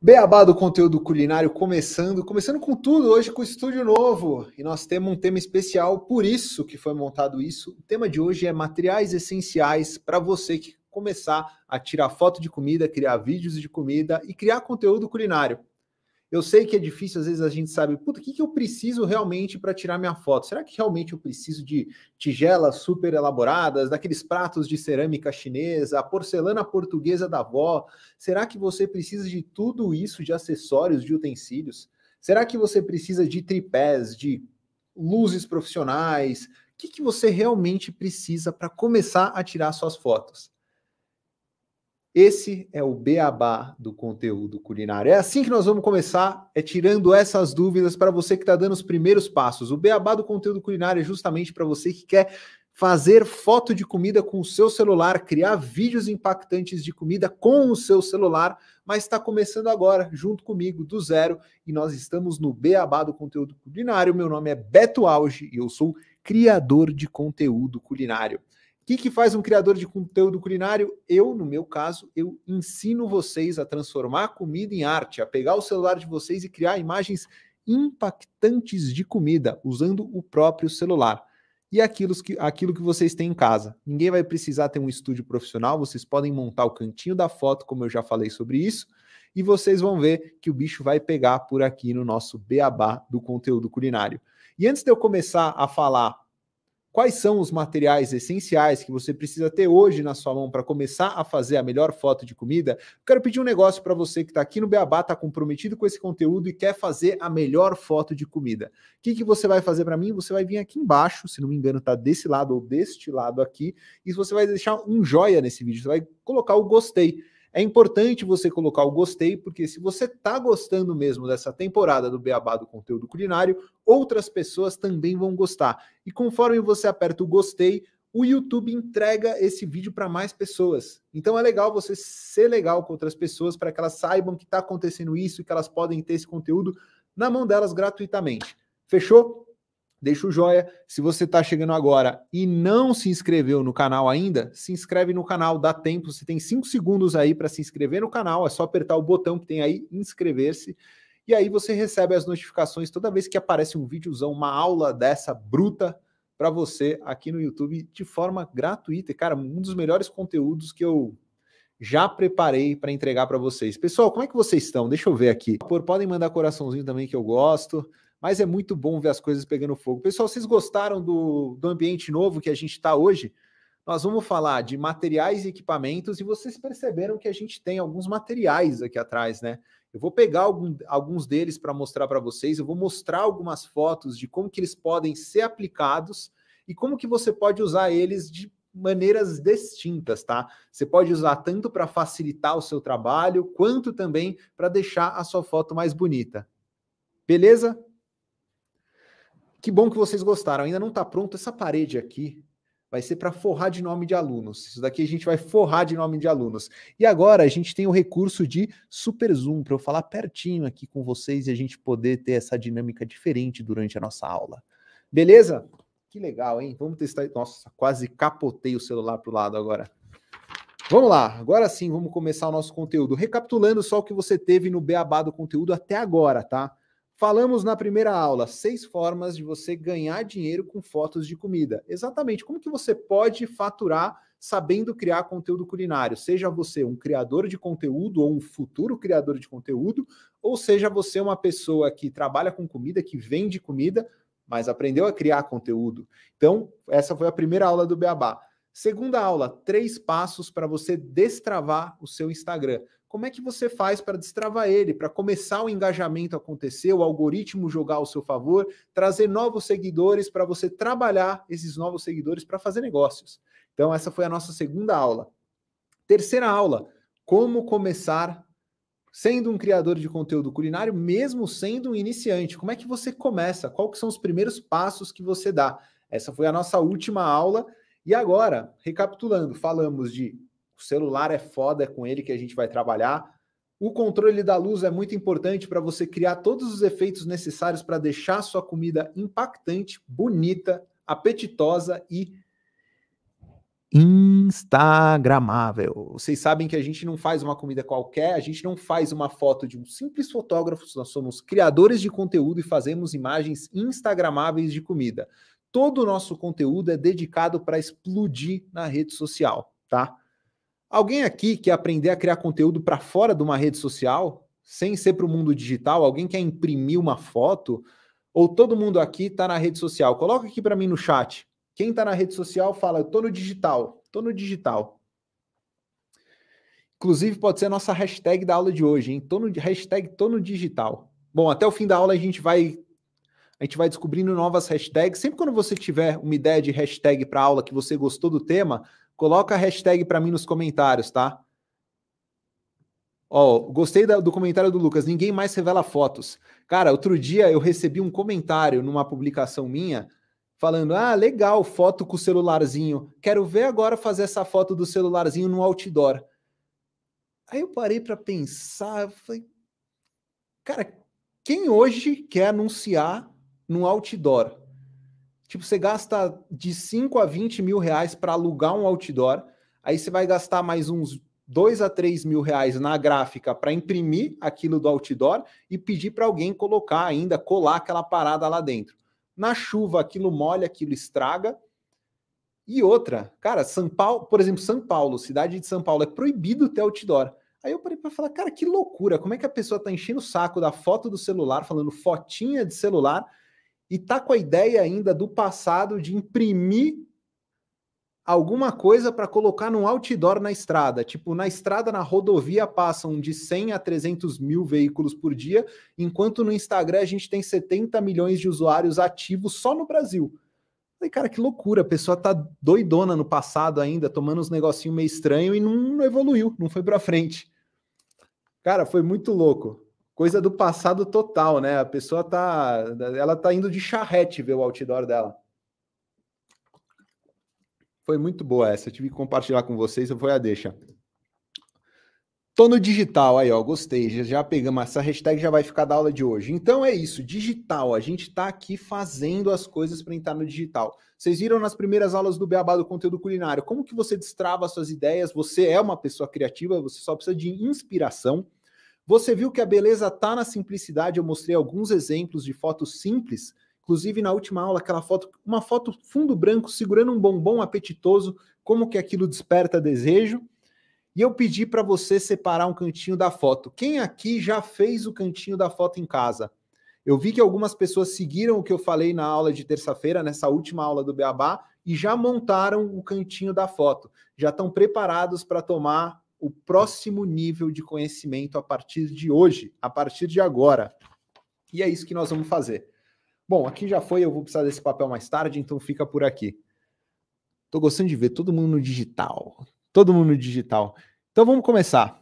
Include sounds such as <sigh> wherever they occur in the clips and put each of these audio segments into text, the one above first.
Beabá do conteúdo culinário começando, começando com tudo hoje com o estúdio novo. E nós temos um tema especial, por isso que foi montado isso. O tema de hoje é materiais essenciais para você que começar a tirar foto de comida, criar vídeos de comida e criar conteúdo culinário. Eu sei que é difícil, às vezes a gente sabe, puta, o que, que eu preciso realmente para tirar minha foto? Será que realmente eu preciso de tigelas super elaboradas, daqueles pratos de cerâmica chinesa, a porcelana portuguesa da avó? Será que você precisa de tudo isso, de acessórios, de utensílios? Será que você precisa de tripés, de luzes profissionais? O que, que você realmente precisa para começar a tirar suas fotos? Esse é o beabá do conteúdo culinário. É assim que nós vamos começar, é tirando essas dúvidas para você que está dando os primeiros passos. O beabá do conteúdo culinário é justamente para você que quer fazer foto de comida com o seu celular, criar vídeos impactantes de comida com o seu celular, mas está começando agora, junto comigo, do zero, e nós estamos no Beabá do Conteúdo Culinário. Meu nome é Beto Auge e eu sou criador de conteúdo culinário que, que faz um criador de conteúdo culinário? Eu, no meu caso, eu ensino vocês a transformar a comida em arte, a pegar o celular de vocês e criar imagens impactantes de comida usando o próprio celular. E aquilo que, aquilo que vocês têm em casa. Ninguém vai precisar ter um estúdio profissional, vocês podem montar o cantinho da foto, como eu já falei sobre isso, e vocês vão ver que o bicho vai pegar por aqui no nosso beabá do conteúdo culinário. E antes de eu começar a falar quais são os materiais essenciais que você precisa ter hoje na sua mão para começar a fazer a melhor foto de comida, quero pedir um negócio para você que está aqui no Beabá, está comprometido com esse conteúdo e quer fazer a melhor foto de comida. O que, que você vai fazer para mim? Você vai vir aqui embaixo, se não me engano, está desse lado ou deste lado aqui, e você vai deixar um joia nesse vídeo, você vai colocar o gostei. É importante você colocar o gostei, porque se você está gostando mesmo dessa temporada do Beabá do conteúdo culinário, outras pessoas também vão gostar. E conforme você aperta o gostei, o YouTube entrega esse vídeo para mais pessoas. Então é legal você ser legal com outras pessoas para que elas saibam que está acontecendo isso e que elas podem ter esse conteúdo na mão delas gratuitamente. Fechou? deixa o joia. Se você está chegando agora e não se inscreveu no canal ainda, se inscreve no canal, dá tempo, você tem 5 segundos aí para se inscrever no canal, é só apertar o botão que tem aí, inscrever-se, e aí você recebe as notificações toda vez que aparece um videozão, uma aula dessa bruta para você aqui no YouTube de forma gratuita. E, cara, um dos melhores conteúdos que eu já preparei para entregar para vocês. Pessoal, como é que vocês estão? Deixa eu ver aqui. Podem mandar coraçãozinho também que eu gosto mas é muito bom ver as coisas pegando fogo. Pessoal, vocês gostaram do, do ambiente novo que a gente está hoje? Nós vamos falar de materiais e equipamentos, e vocês perceberam que a gente tem alguns materiais aqui atrás, né? Eu vou pegar algum, alguns deles para mostrar para vocês, eu vou mostrar algumas fotos de como que eles podem ser aplicados e como que você pode usar eles de maneiras distintas, tá? Você pode usar tanto para facilitar o seu trabalho, quanto também para deixar a sua foto mais bonita. Beleza? Que bom que vocês gostaram. Ainda não está pronto essa parede aqui. Vai ser para forrar de nome de alunos. Isso daqui a gente vai forrar de nome de alunos. E agora a gente tem o recurso de Super Zoom para eu falar pertinho aqui com vocês e a gente poder ter essa dinâmica diferente durante a nossa aula. Beleza? Que legal, hein? Vamos testar. Nossa, quase capotei o celular para o lado agora. Vamos lá, agora sim vamos começar o nosso conteúdo. Recapitulando só o que você teve no beabá do conteúdo até agora, tá? Falamos na primeira aula seis formas de você ganhar dinheiro com fotos de comida. Exatamente, como que você pode faturar sabendo criar conteúdo culinário? Seja você um criador de conteúdo ou um futuro criador de conteúdo, ou seja você uma pessoa que trabalha com comida, que vende comida, mas aprendeu a criar conteúdo. Então, essa foi a primeira aula do Beabá. Segunda aula, três passos para você destravar o seu Instagram como é que você faz para destravar ele, para começar o engajamento acontecer, o algoritmo jogar ao seu favor, trazer novos seguidores para você trabalhar esses novos seguidores para fazer negócios. Então, essa foi a nossa segunda aula. Terceira aula: como começar sendo um criador de conteúdo culinário, mesmo sendo um iniciante. Como é que você começa? Quais são os primeiros passos que você dá? Essa foi a nossa última aula. E agora, recapitulando, falamos de o celular é foda, é com ele que a gente vai trabalhar. O controle da luz é muito importante para você criar todos os efeitos necessários para deixar sua comida impactante, bonita, apetitosa e instagramável. Vocês sabem que a gente não faz uma comida qualquer, a gente não faz uma foto de um simples fotógrafo, nós somos criadores de conteúdo e fazemos imagens instagramáveis de comida. Todo o nosso conteúdo é dedicado para explodir na rede social, tá? Alguém aqui quer aprender a criar conteúdo para fora de uma rede social, sem ser para o mundo digital? Alguém quer imprimir uma foto? Ou todo mundo aqui está na rede social? Coloca aqui para mim no chat. Quem está na rede social fala, eu estou no digital, estou no digital. Inclusive, pode ser a nossa hashtag da aula de hoje, hein? Tô no, hashtag tô no digital. Bom, até o fim da aula a gente vai a gente vai descobrindo novas hashtags. Sempre quando você tiver uma ideia de hashtag para aula que você gostou do tema, Coloca a hashtag para mim nos comentários, tá? Ó, gostei da, do comentário do Lucas. Ninguém mais revela fotos. Cara, outro dia eu recebi um comentário numa publicação minha falando: "Ah, legal, foto com o celularzinho. Quero ver agora fazer essa foto do celularzinho no outdoor". Aí eu parei para pensar, falei: "Cara, quem hoje quer anunciar no outdoor?" Tipo, você gasta de 5 a 20 mil reais para alugar um outdoor, aí você vai gastar mais uns 2 a 3 mil reais na gráfica para imprimir aquilo do outdoor e pedir para alguém colocar ainda, colar aquela parada lá dentro. Na chuva, aquilo molha, aquilo estraga. E outra, cara, São Paulo, por exemplo, São Paulo, cidade de São Paulo, é proibido ter outdoor. Aí eu parei para falar, cara, que loucura, como é que a pessoa tá enchendo o saco da foto do celular, falando fotinha de celular, e tá com a ideia ainda do passado de imprimir alguma coisa para colocar num outdoor na estrada. Tipo, na estrada, na rodovia, passam de 100 a 300 mil veículos por dia, enquanto no Instagram a gente tem 70 milhões de usuários ativos só no Brasil. Falei, cara, que loucura, a pessoa tá doidona no passado ainda, tomando uns negocinho meio estranho e não, não evoluiu, não foi para frente. Cara, foi muito louco coisa do passado total, né? A pessoa tá, ela tá indo de charrete ver o outdoor dela. Foi muito boa essa, eu tive que compartilhar com vocês, foi a deixa. Tô no digital aí, ó, gostei, já, já pegamos essa hashtag, já vai ficar da aula de hoje. Então é isso, digital, a gente tá aqui fazendo as coisas para entrar no digital. Vocês viram nas primeiras aulas do Beabá do conteúdo culinário, como que você destrava suas ideias, você é uma pessoa criativa, você só precisa de inspiração você viu que a beleza tá na simplicidade? Eu mostrei alguns exemplos de fotos simples, inclusive na última aula, aquela foto, uma foto fundo branco segurando um bombom apetitoso, como que aquilo desperta desejo. E eu pedi para você separar um cantinho da foto. Quem aqui já fez o cantinho da foto em casa? Eu vi que algumas pessoas seguiram o que eu falei na aula de terça-feira, nessa última aula do Beabá, e já montaram o cantinho da foto. Já estão preparados para tomar o próximo nível de conhecimento a partir de hoje, a partir de agora. E é isso que nós vamos fazer. Bom, aqui já foi, eu vou precisar desse papel mais tarde, então fica por aqui. Tô gostando de ver todo mundo no digital. Todo mundo no digital. Então vamos começar.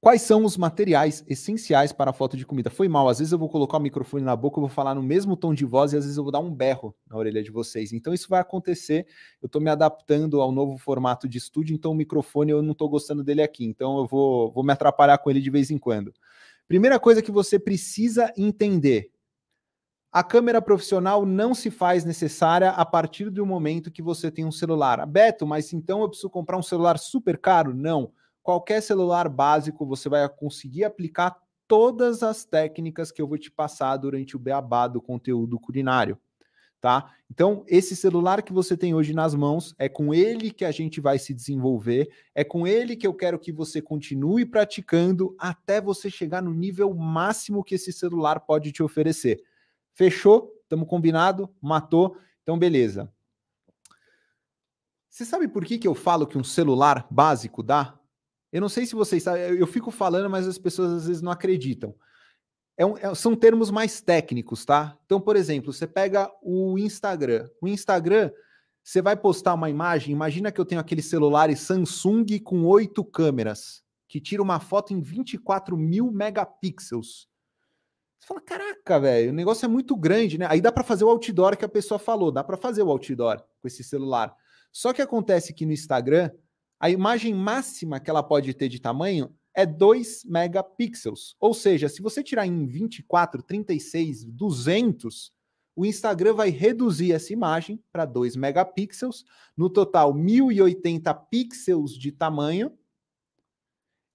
Quais são os materiais essenciais para a foto de comida? Foi mal, às vezes eu vou colocar o microfone na boca, eu vou falar no mesmo tom de voz e às vezes eu vou dar um berro na orelha de vocês. Então isso vai acontecer. Eu estou me adaptando ao novo formato de estúdio, então o microfone eu não estou gostando dele aqui, então eu vou, vou me atrapalhar com ele de vez em quando. Primeira coisa que você precisa entender: a câmera profissional não se faz necessária a partir do momento que você tem um celular. Beto, mas então eu preciso comprar um celular super caro? Não. Não qualquer celular básico, você vai conseguir aplicar todas as técnicas que eu vou te passar durante o beabá do conteúdo culinário, tá? Então, esse celular que você tem hoje nas mãos, é com ele que a gente vai se desenvolver, é com ele que eu quero que você continue praticando até você chegar no nível máximo que esse celular pode te oferecer. Fechou? Tamo combinado? Matou? Então, beleza. Você sabe por que, que eu falo que um celular básico dá? Eu não sei se vocês sabem, eu fico falando, mas as pessoas às vezes não acreditam. É um, é, são termos mais técnicos, tá? Então, por exemplo, você pega o Instagram. O Instagram, você vai postar uma imagem. Imagina que eu tenho aquele celular Samsung com oito câmeras, que tira uma foto em 24 mil megapixels. Você fala, caraca, velho, o negócio é muito grande, né? Aí dá para fazer o outdoor que a pessoa falou, dá para fazer o outdoor com esse celular. Só que acontece que no Instagram a imagem máxima que ela pode ter de tamanho é 2 megapixels. Ou seja, se você tirar em 24, 36, 200, o Instagram vai reduzir essa imagem para 2 megapixels, no total 1080 pixels de tamanho.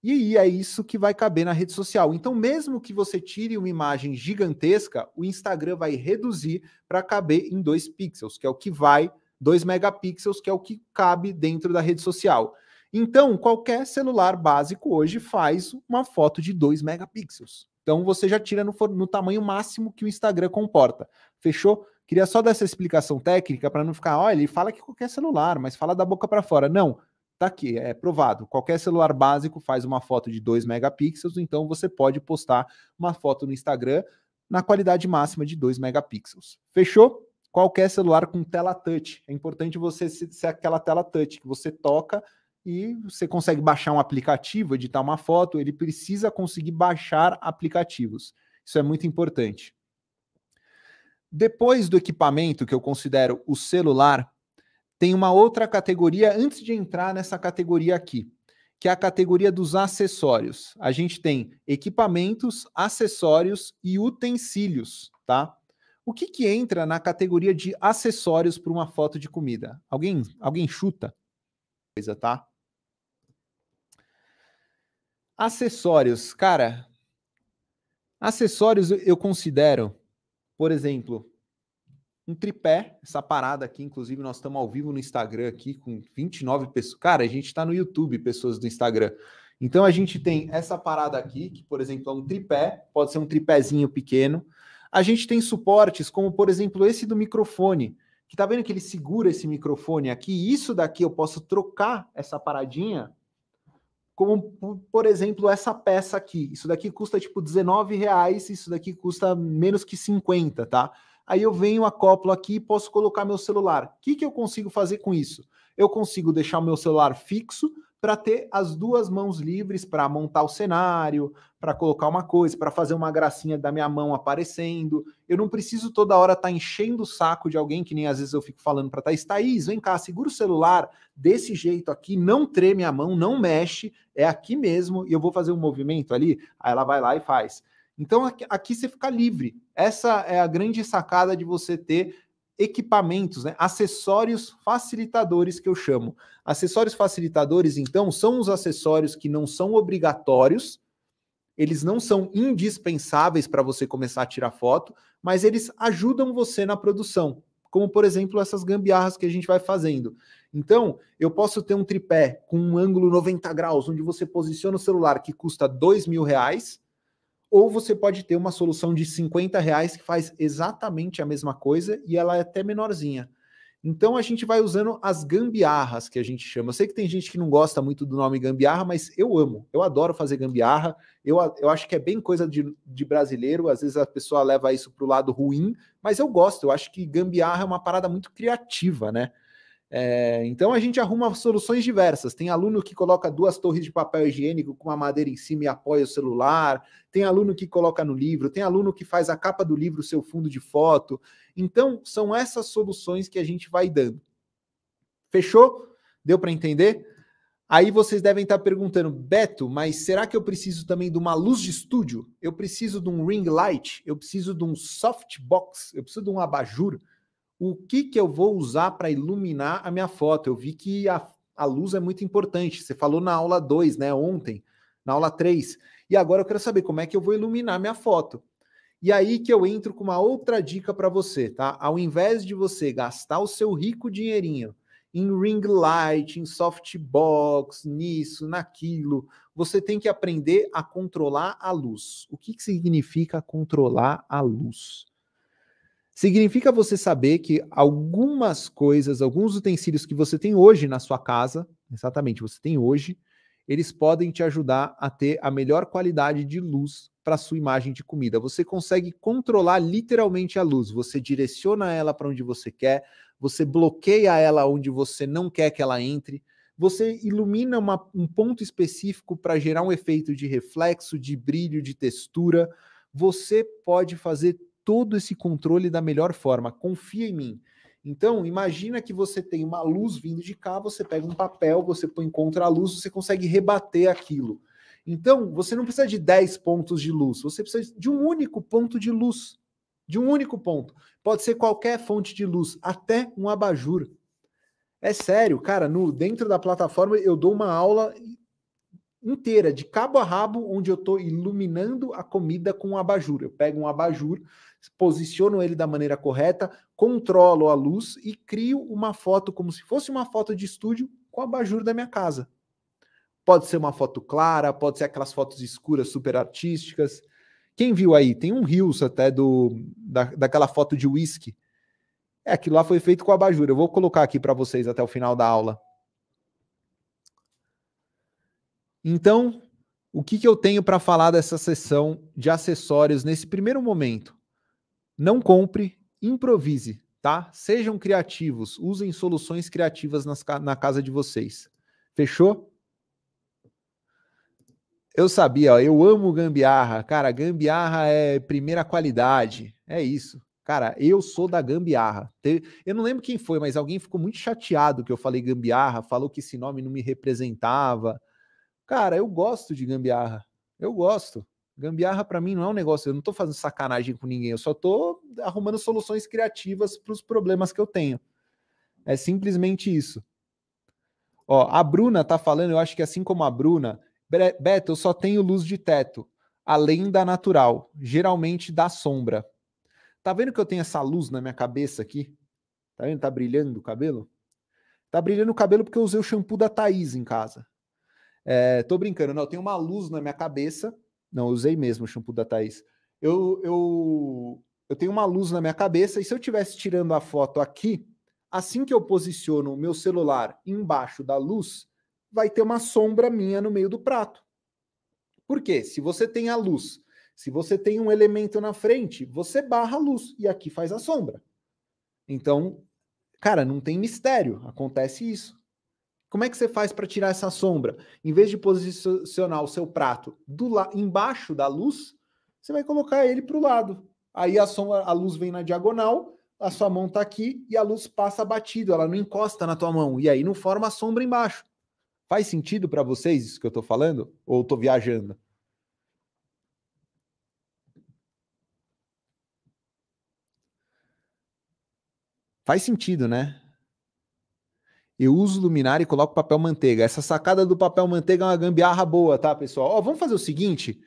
E é isso que vai caber na rede social. Então, mesmo que você tire uma imagem gigantesca, o Instagram vai reduzir para caber em 2 pixels, que é o que vai 2 megapixels, que é o que cabe dentro da rede social. Então, qualquer celular básico hoje faz uma foto de 2 megapixels. Então, você já tira no, no tamanho máximo que o Instagram comporta. Fechou? Queria só dar essa explicação técnica para não ficar, olha, ele fala que qualquer celular, mas fala da boca para fora. Não, tá aqui, é provado. Qualquer celular básico faz uma foto de 2 megapixels, então você pode postar uma foto no Instagram na qualidade máxima de 2 megapixels. Fechou? qualquer celular com tela touch. É importante você ser aquela tela touch que você toca e você consegue baixar um aplicativo, editar uma foto, ele precisa conseguir baixar aplicativos. Isso é muito importante. Depois do equipamento que eu considero o celular, tem uma outra categoria antes de entrar nessa categoria aqui, que é a categoria dos acessórios. A gente tem equipamentos, acessórios e utensílios, tá? O que, que entra na categoria de acessórios para uma foto de comida? Alguém, alguém chuta? Coisa, tá? Acessórios, cara. Acessórios eu considero, por exemplo, um tripé, essa parada aqui, inclusive nós estamos ao vivo no Instagram aqui com 29 pessoas. Cara, a gente está no YouTube, pessoas do Instagram. Então a gente tem essa parada aqui, que por exemplo é um tripé, pode ser um tripézinho pequeno. A gente tem suportes, como por exemplo esse do microfone, que tá vendo que ele segura esse microfone aqui. Isso daqui eu posso trocar essa paradinha, como por exemplo essa peça aqui. Isso daqui custa tipo 19 reais, isso daqui custa menos que 50, tá? Aí eu venho, acoplo aqui e posso colocar meu celular. O que, que eu consigo fazer com isso? Eu consigo deixar o meu celular fixo para ter as duas mãos livres para montar o cenário, para colocar uma coisa, para fazer uma gracinha da minha mão aparecendo. Eu não preciso toda hora estar tá enchendo o saco de alguém, que nem às vezes eu fico falando para Thaís, Thaís, vem cá, segura o celular desse jeito aqui, não treme a mão, não mexe, é aqui mesmo, e eu vou fazer um movimento ali, aí ela vai lá e faz. Então aqui, aqui você fica livre. Essa é a grande sacada de você ter equipamentos, né? acessórios facilitadores que eu chamo. Acessórios facilitadores, então, são os acessórios que não são obrigatórios, eles não são indispensáveis para você começar a tirar foto, mas eles ajudam você na produção, como por exemplo essas gambiarras que a gente vai fazendo. Então, eu posso ter um tripé com um ângulo 90 graus, onde você posiciona o celular que custa dois mil reais, ou você pode ter uma solução de 50 reais que faz exatamente a mesma coisa e ela é até menorzinha. Então a gente vai usando as gambiarras que a gente chama. Eu sei que tem gente que não gosta muito do nome gambiarra, mas eu amo. Eu adoro fazer gambiarra. Eu, eu acho que é bem coisa de, de brasileiro. Às vezes a pessoa leva isso para o lado ruim, mas eu gosto. Eu acho que gambiarra é uma parada muito criativa, né? É, então a gente arruma soluções diversas. Tem aluno que coloca duas torres de papel higiênico com uma madeira em cima e apoia o celular. Tem aluno que coloca no livro. Tem aluno que faz a capa do livro seu fundo de foto. Então são essas soluções que a gente vai dando. Fechou? Deu para entender? Aí vocês devem estar tá perguntando, Beto, mas será que eu preciso também de uma luz de estúdio? Eu preciso de um ring light? Eu preciso de um softbox? Eu preciso de um abajur? o que, que eu vou usar para iluminar a minha foto. Eu vi que a, a luz é muito importante. Você falou na aula 2, né? Ontem, na aula 3. E agora eu quero saber como é que eu vou iluminar minha foto. E aí que eu entro com uma outra dica para você, tá? Ao invés de você gastar o seu rico dinheirinho em ring light, em softbox, nisso, naquilo, você tem que aprender a controlar a luz. O que, que significa controlar a luz? Significa você saber que algumas coisas, alguns utensílios que você tem hoje na sua casa, exatamente, você tem hoje, eles podem te ajudar a ter a melhor qualidade de luz para sua imagem de comida. Você consegue controlar literalmente a luz, você direciona ela para onde você quer, você bloqueia ela onde você não quer que ela entre, você ilumina uma, um ponto específico para gerar um efeito de reflexo, de brilho, de textura. Você pode fazer todo esse controle da melhor forma. Confia em mim. Então, imagina que você tem uma luz vindo de cá, você pega um papel, você põe contra a luz, você consegue rebater aquilo. Então, você não precisa de 10 pontos de luz, você precisa de um único ponto de luz. De um único ponto. Pode ser qualquer fonte de luz, até um abajur. É sério, cara, no dentro da plataforma eu dou uma aula inteira, de cabo a rabo, onde eu estou iluminando a comida com um abajur. Eu pego um abajur, posiciono ele da maneira correta, controlo a luz e crio uma foto como se fosse uma foto de estúdio com a abajur da minha casa. Pode ser uma foto clara, pode ser aquelas fotos escuras super artísticas. Quem viu aí? Tem um rios até do da, daquela foto de whisky. É, aquilo lá foi feito com a abajur. Eu vou colocar aqui para vocês até o final da aula. Então, o que, que eu tenho para falar dessa sessão de acessórios nesse primeiro momento? Não compre, improvise, tá? Sejam criativos, usem soluções criativas nas, na casa de vocês. Fechou? Eu sabia, ó, eu amo gambiarra. Cara, gambiarra é primeira qualidade. É isso. Cara, eu sou da gambiarra. Eu não lembro quem foi, mas alguém ficou muito chateado que eu falei gambiarra, falou que esse nome não me representava. Cara, eu gosto de gambiarra. Eu gosto. Gambiarra para mim não é um negócio, eu não estou fazendo sacanagem com ninguém, eu só estou arrumando soluções criativas para os problemas que eu tenho. É simplesmente isso. Ó, a Bruna tá falando, eu acho que assim como a Bruna, Beto, eu só tenho luz de teto, além da natural, geralmente da sombra. Tá vendo que eu tenho essa luz na minha cabeça aqui? Tá vendo? Tá brilhando o cabelo? Tá brilhando o cabelo porque eu usei o shampoo da Thaís em casa. É, tô brincando, não, eu tenho uma luz na minha cabeça não, usei mesmo o shampoo da Thaís. Eu, eu, eu tenho uma luz na minha cabeça e se eu estivesse tirando a foto aqui, assim que eu posiciono o meu celular embaixo da luz, vai ter uma sombra minha no meio do prato. Por quê? Se você tem a luz, se você tem um elemento na frente, você barra a luz e aqui faz a sombra. Então, cara, não tem mistério, acontece isso. Como é que você faz para tirar essa sombra? Em vez de posicionar o seu prato do la... embaixo da luz, você vai colocar ele para o lado. Aí a sombra, a luz vem na diagonal, a sua mão está aqui e a luz passa batido, ela não encosta na tua mão e aí não forma a sombra embaixo. Faz sentido para vocês isso que eu estou falando ou estou viajando? Faz sentido, né? Eu uso luminária e coloco papel manteiga. Essa sacada do papel manteiga é uma gambiarra boa, tá, pessoal? Ó, vamos fazer o seguinte.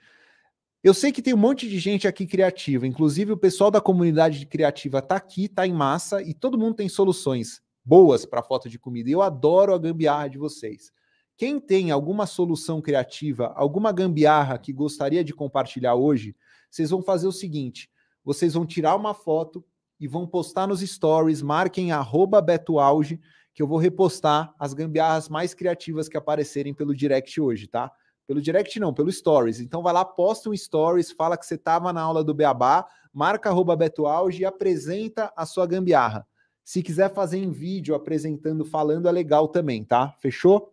Eu sei que tem um monte de gente aqui criativa, inclusive o pessoal da comunidade criativa tá aqui, tá em massa e todo mundo tem soluções boas para foto de comida. E eu adoro a gambiarra de vocês. Quem tem alguma solução criativa, alguma gambiarra que gostaria de compartilhar hoje, vocês vão fazer o seguinte: vocês vão tirar uma foto e vão postar nos stories, marquem arroba Beto Auge, que eu vou repostar as gambiarras mais criativas que aparecerem pelo direct hoje, tá? Pelo direct não, pelo stories. Então vai lá, posta um stories, fala que você estava na aula do Beabá, marca arroba betoauge e apresenta a sua gambiarra. Se quiser fazer em vídeo apresentando, falando, é legal também, tá? Fechou?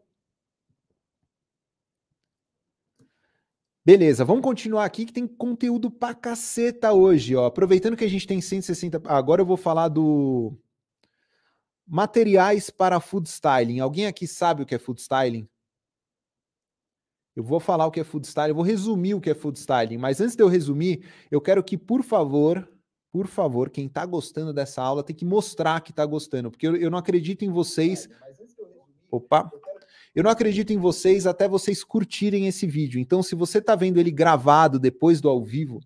Beleza, vamos continuar aqui que tem conteúdo pra caceta hoje, ó. Aproveitando que a gente tem 160. Agora eu vou falar do Materiais para food styling. Alguém aqui sabe o que é food styling? Eu vou falar o que é food styling, eu vou resumir o que é food styling, mas antes de eu resumir, eu quero que, por favor, por favor, quem está gostando dessa aula tem que mostrar que está gostando, porque eu, eu, não acredito em vocês. Opa! Eu não acredito em vocês até vocês curtirem esse vídeo. Então, se você está vendo ele gravado depois do ao vivo,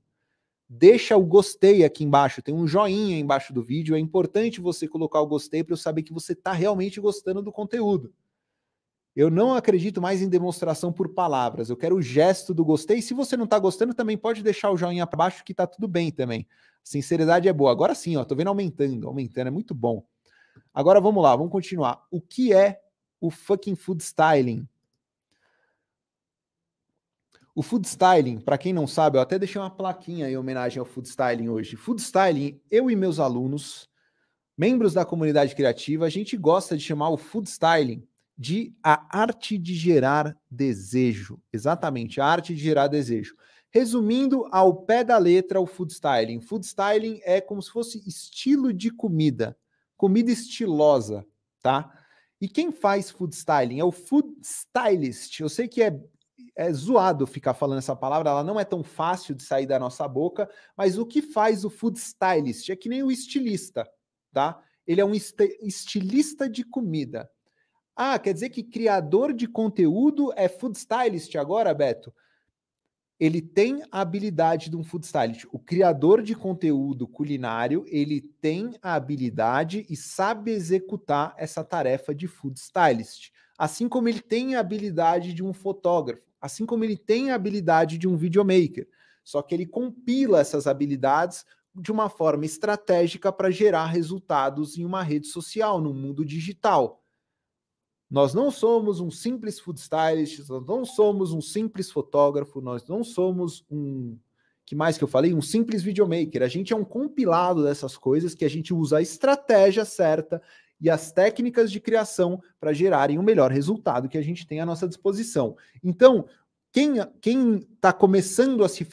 deixa o gostei aqui embaixo, tem um joinha embaixo do vídeo, é importante você colocar o gostei para eu saber que você está realmente gostando do conteúdo. Eu não acredito mais em demonstração por palavras, eu quero o gesto do gostei. Se você não está gostando, também pode deixar o joinha para baixo que está tudo bem também. Sinceridade é boa. Agora sim, ó, vendo aumentando, aumentando, é muito bom. Agora vamos lá, vamos continuar. O que é o fucking food styling? O food styling, para quem não sabe, eu até deixei uma plaquinha em homenagem ao food styling hoje. Food styling, eu e meus alunos, membros da comunidade criativa, a gente gosta de chamar o food styling de a arte de gerar desejo. Exatamente, a arte de gerar desejo. Resumindo ao pé da letra o food styling. Food styling é como se fosse estilo de comida, comida estilosa, tá? E quem faz food styling é o food stylist. Eu sei que é é zoado ficar falando essa palavra, ela não é tão fácil de sair da nossa boca, mas o que faz o food stylist é que nem o estilista, tá? Ele é um estilista de comida. Ah, quer dizer que criador de conteúdo é food stylist agora, Beto? Ele tem a habilidade de um food stylist. O criador de conteúdo culinário, ele tem a habilidade e sabe executar essa tarefa de food stylist. Assim como ele tem a habilidade de um fotógrafo assim como ele tem a habilidade de um videomaker. Só que ele compila essas habilidades de uma forma estratégica para gerar resultados em uma rede social, no mundo digital. Nós não somos um simples food stylist, nós não somos um simples fotógrafo, nós não somos um que mais que eu falei, um simples videomaker. A gente é um compilado dessas coisas que a gente usa a estratégia certa e as técnicas de criação para gerarem o melhor resultado que a gente tem à nossa disposição. Então, quem está começando a se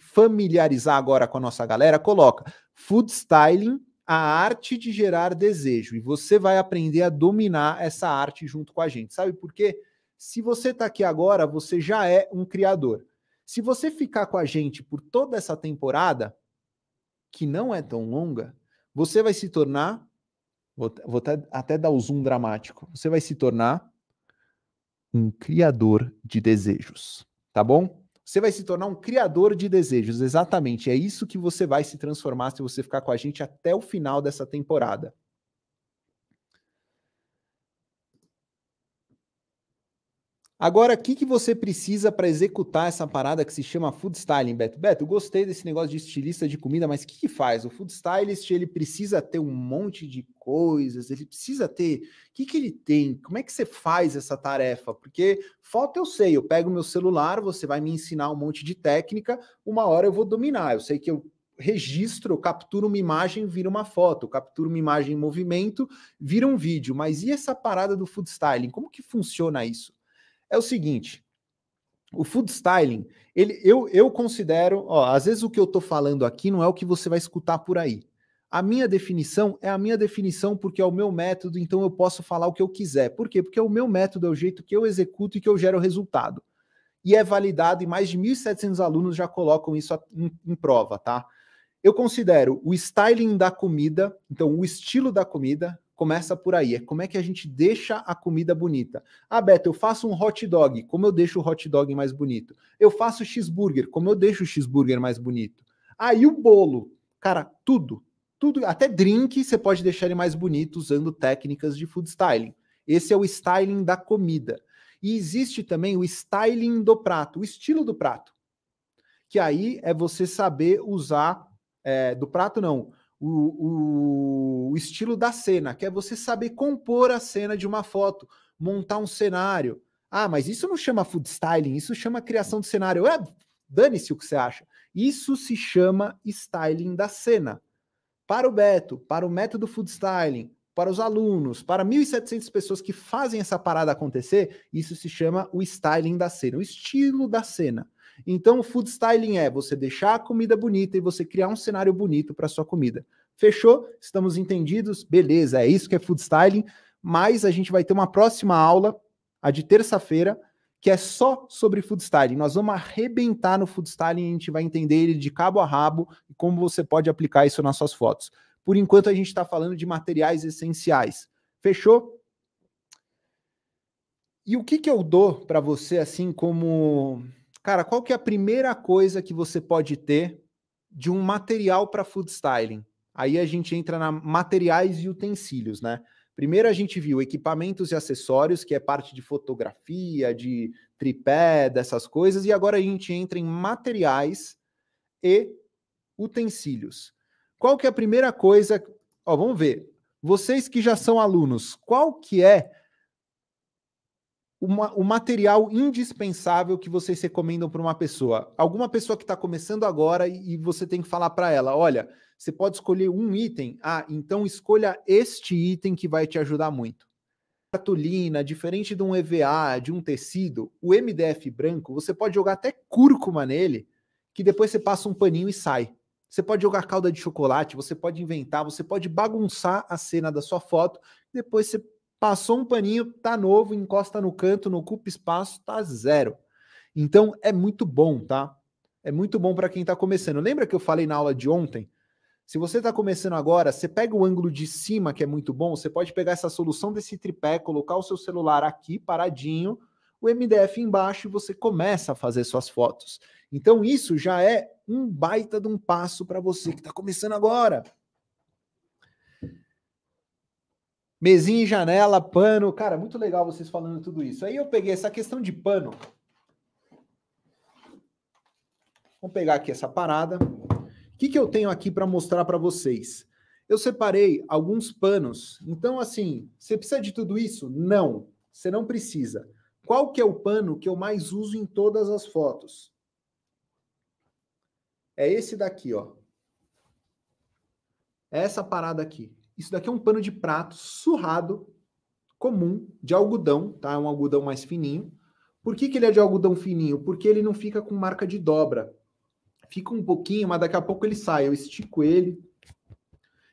familiarizar agora com a nossa galera, coloca food styling, a arte de gerar desejo. E você vai aprender a dominar essa arte junto com a gente. Sabe por quê? Se você está aqui agora, você já é um criador. Se você ficar com a gente por toda essa temporada, que não é tão longa, você vai se tornar Vou, vou até, até dar o zoom dramático. Você vai se tornar um criador de desejos, tá bom? Você vai se tornar um criador de desejos, exatamente. É isso que você vai se transformar se você ficar com a gente até o final dessa temporada. Agora, o que, que você precisa para executar essa parada que se chama food styling, Beto? Beto, eu gostei desse negócio de estilista de comida, mas o que, que faz? O food stylist, ele precisa ter um monte de coisas, ele precisa ter... O que, que ele tem? Como é que você faz essa tarefa? Porque foto eu sei, eu pego meu celular, você vai me ensinar um monte de técnica, uma hora eu vou dominar. Eu sei que eu registro, capturo uma imagem, vira uma foto, capturo uma imagem em movimento, vira um vídeo. Mas e essa parada do food styling? Como que funciona isso? é o seguinte: o food styling, ele, eu, eu considero, ó, às vezes o que eu estou falando aqui não é o que você vai escutar por aí. A minha definição é a minha definição porque é o meu método, então eu posso falar o que eu quiser. Por quê? Porque o meu método é o jeito que eu executo e que eu gero resultado. E é validado e mais de 1.700 alunos já colocam isso em, em prova, tá? Eu considero o styling da comida, então o estilo da comida, começa por aí. É como é que a gente deixa a comida bonita. Ah, Beto, eu faço um hot dog. Como eu deixo o hot dog mais bonito? Eu faço cheeseburger. Como eu deixo o cheeseburger mais bonito? Ah, o bolo? Cara, tudo. Tudo. Até drink você pode deixar ele mais bonito usando técnicas de food styling. Esse é o styling da comida. E existe também o styling do prato, o estilo do prato. Que aí é você saber usar. É, do prato, não o, o estilo da cena, que é você saber compor a cena de uma foto, montar um cenário. Ah, mas isso não chama food styling, isso chama criação de cenário. É, dane-se o que você acha. Isso se chama styling da cena. Para o Beto, para o método food styling, para os alunos, para 1.700 pessoas que fazem essa parada acontecer, isso se chama o styling da cena, o estilo da cena. Então, o food styling é você deixar a comida bonita e você criar um cenário bonito para sua comida. Fechou? Estamos entendidos? Beleza, é isso que é food styling. Mas a gente vai ter uma próxima aula, a de terça-feira, que é só sobre food styling. Nós vamos arrebentar no food styling, a gente vai entender ele de cabo a rabo e como você pode aplicar isso nas suas fotos. Por enquanto, a gente está falando de materiais essenciais. Fechou? E o que, que eu dou para você, assim, como Cara, qual que é a primeira coisa que você pode ter de um material para food styling? Aí a gente entra na materiais e utensílios, né? Primeiro a gente viu equipamentos e acessórios, que é parte de fotografia, de tripé, dessas coisas, e agora a gente entra em materiais e utensílios. Qual que é a primeira coisa? Ó, vamos ver. Vocês que já são alunos, qual que é uma, o material indispensável que vocês recomendam para uma pessoa? Alguma pessoa que está começando agora e, e você tem que falar para ela: olha, você pode escolher um item. Ah, então escolha este item que vai te ajudar muito. Cartolina, diferente de um EVA, de um tecido, o MDF branco, você pode jogar até cúrcuma nele, que depois você passa um paninho e sai. Você pode jogar calda de chocolate, você pode inventar, você pode bagunçar a cena da sua foto, depois você Passou um paninho, tá novo, encosta no canto, não ocupa espaço, tá zero. Então é muito bom, tá? É muito bom para quem está começando. Lembra que eu falei na aula de ontem? Se você está começando agora, você pega o ângulo de cima, que é muito bom, você pode pegar essa solução desse tripé, colocar o seu celular aqui paradinho, o MDF embaixo e você começa a fazer suas fotos. Então isso já é um baita de um passo para você que está começando agora. mesinha e janela, pano. Cara, muito legal vocês falando tudo isso. Aí eu peguei essa questão de pano. Vamos pegar aqui essa parada. O que, que eu tenho aqui para mostrar para vocês? Eu separei alguns panos. Então, assim, você precisa de tudo isso? Não, você não precisa. Qual que é o pano que eu mais uso em todas as fotos? É esse daqui, ó. É essa parada aqui. Isso daqui é um pano de prato surrado, comum, de algodão, tá? É um algodão mais fininho. Por que, que ele é de algodão fininho? Porque ele não fica com marca de dobra. Fica um pouquinho, mas daqui a pouco ele sai. Eu estico ele,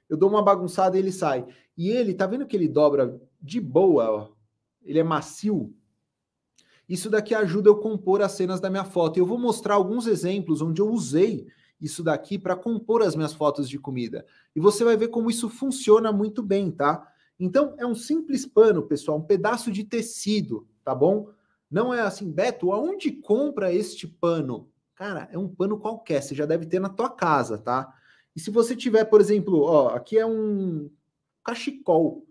eu dou uma bagunçada e ele sai. E ele, tá vendo que ele dobra de boa, ó? Ele é macio. Isso daqui ajuda eu compor as cenas da minha foto. Eu vou mostrar alguns exemplos onde eu usei isso daqui para compor as minhas fotos de comida. E você vai ver como isso funciona muito bem, tá? Então, é um simples pano, pessoal, um pedaço de tecido, tá bom? Não é assim, Beto, aonde compra este pano? Cara, é um pano qualquer, você já deve ter na tua casa, tá? E se você tiver, por exemplo, ó, aqui é um cachecol.